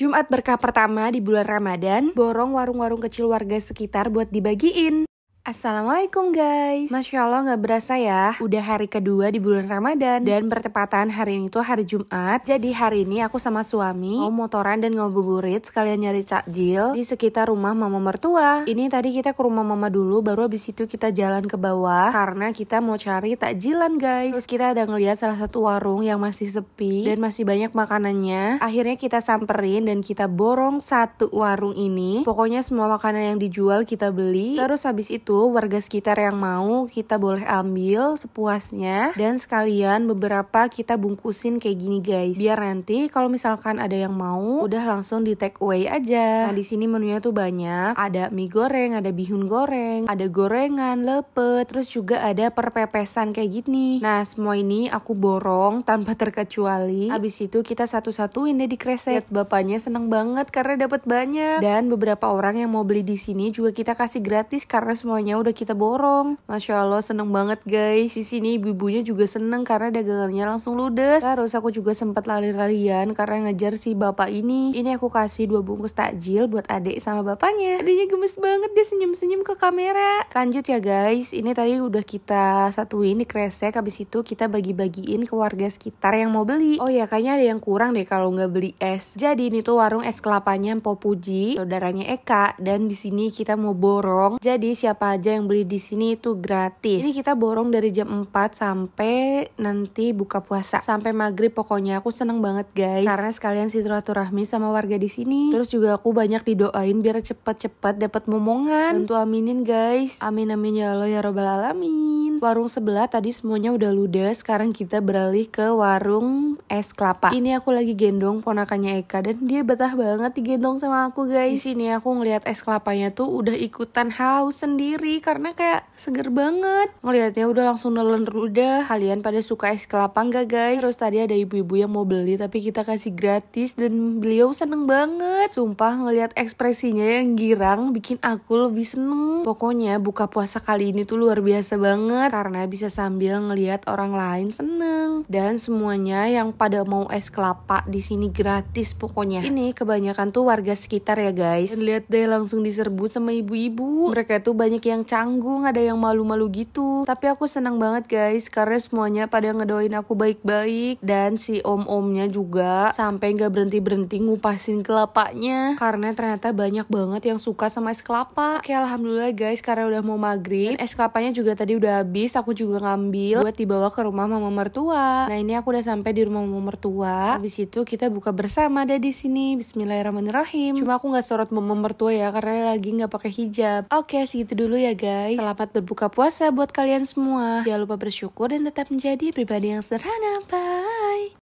Jumat berkah pertama di bulan Ramadan, borong warung-warung kecil warga sekitar buat dibagiin. Assalamualaikum guys Masya Allah gak berasa ya Udah hari kedua di bulan Ramadan Dan bertepatan hari ini tuh hari Jumat Jadi hari ini aku sama suami Mau motoran dan ngabuburit Sekalian nyari takjil Di sekitar rumah mama mertua Ini tadi kita ke rumah mama dulu Baru abis itu kita jalan ke bawah Karena kita mau cari takjilan guys Terus kita ada ngeliat salah satu warung yang masih sepi Dan masih banyak makanannya Akhirnya kita samperin dan kita borong satu warung ini Pokoknya semua makanan yang dijual kita beli Terus habis itu itu warga sekitar yang mau kita boleh ambil sepuasnya dan sekalian beberapa kita bungkusin kayak gini guys. Biar nanti kalau misalkan ada yang mau udah langsung di take away aja. Nah, di sini menunya tuh banyak. Ada mie goreng, ada bihun goreng, ada gorengan, lepet, terus juga ada perpepesan kayak gini. Nah, semua ini aku borong tanpa terkecuali. Habis itu kita satu satu deh di kresek. Lihat bapaknya seneng banget karena dapat banyak dan beberapa orang yang mau beli di sini juga kita kasih gratis karena semua semuanya udah kita borong. Masya Allah seneng banget guys. Di sini ibu-ibunya juga seneng karena dagangannya langsung ludes. Terus aku juga sempat lari-larian karena ngejar si bapak ini. Ini aku kasih dua bungkus takjil buat adik sama bapaknya. Adiknya gemes banget dia senyum-senyum ke kamera. Lanjut ya guys, ini tadi udah kita satuin di kresek. Habis itu kita bagi-bagiin ke warga sekitar yang mau beli. Oh ya kayaknya ada yang kurang deh kalau nggak beli es. Jadi ini tuh warung es kelapanya popuji, saudaranya Eka. Dan di sini kita mau borong. Jadi siapa aja yang beli di sini itu gratis. Ini kita borong dari jam 4 sampai nanti buka puasa. Sampai maghrib pokoknya aku seneng banget guys. Karena sekalian silaturahmi sama warga di sini. Terus juga aku banyak didoain biar cepet-cepet dapat momongan. Tentu aminin guys. Amin amin ya Allah ya robbal alamin. Warung sebelah tadi semuanya udah ludes. Sekarang kita beralih ke warung es kelapa. Ini aku lagi gendong ponakannya Eka dan dia betah banget digendong sama aku guys. Di sini aku ngelihat es kelapanya tuh udah ikutan haus sendiri sendiri karena kayak seger banget. Ngelihatnya udah langsung nelen udah. Kalian pada suka es kelapa nggak guys? Terus tadi ada ibu-ibu yang mau beli tapi kita kasih gratis dan beliau seneng banget. Sumpah ngelihat ekspresinya yang girang bikin aku lebih seneng. Pokoknya buka puasa kali ini tuh luar biasa banget karena bisa sambil ngelihat orang lain seneng. Dan semuanya yang pada mau es kelapa di sini gratis pokoknya. Ini kebanyakan tuh warga sekitar ya guys. lihat deh langsung diserbu sama ibu-ibu. Mereka tuh banyak yang yang canggung, ada yang malu-malu gitu. Tapi aku senang banget guys karena semuanya pada ngedoain aku baik-baik dan si om-omnya juga sampai nggak berhenti-berhenti ngupasin kelapanya karena ternyata banyak banget yang suka sama es kelapa. Oke alhamdulillah guys karena udah mau maghrib es kelapanya juga tadi udah habis aku juga ngambil buat dibawa ke rumah mama mertua. Nah ini aku udah sampai di rumah mama mertua. Habis itu kita buka bersama deh di sini. Bismillahirrahmanirrahim. Cuma aku nggak sorot mama mertua ya karena lagi nggak pakai hijab. Oke segitu dulu ya guys. Selamat berbuka puasa buat kalian semua. Jangan lupa bersyukur dan tetap menjadi pribadi yang sederhana. pak.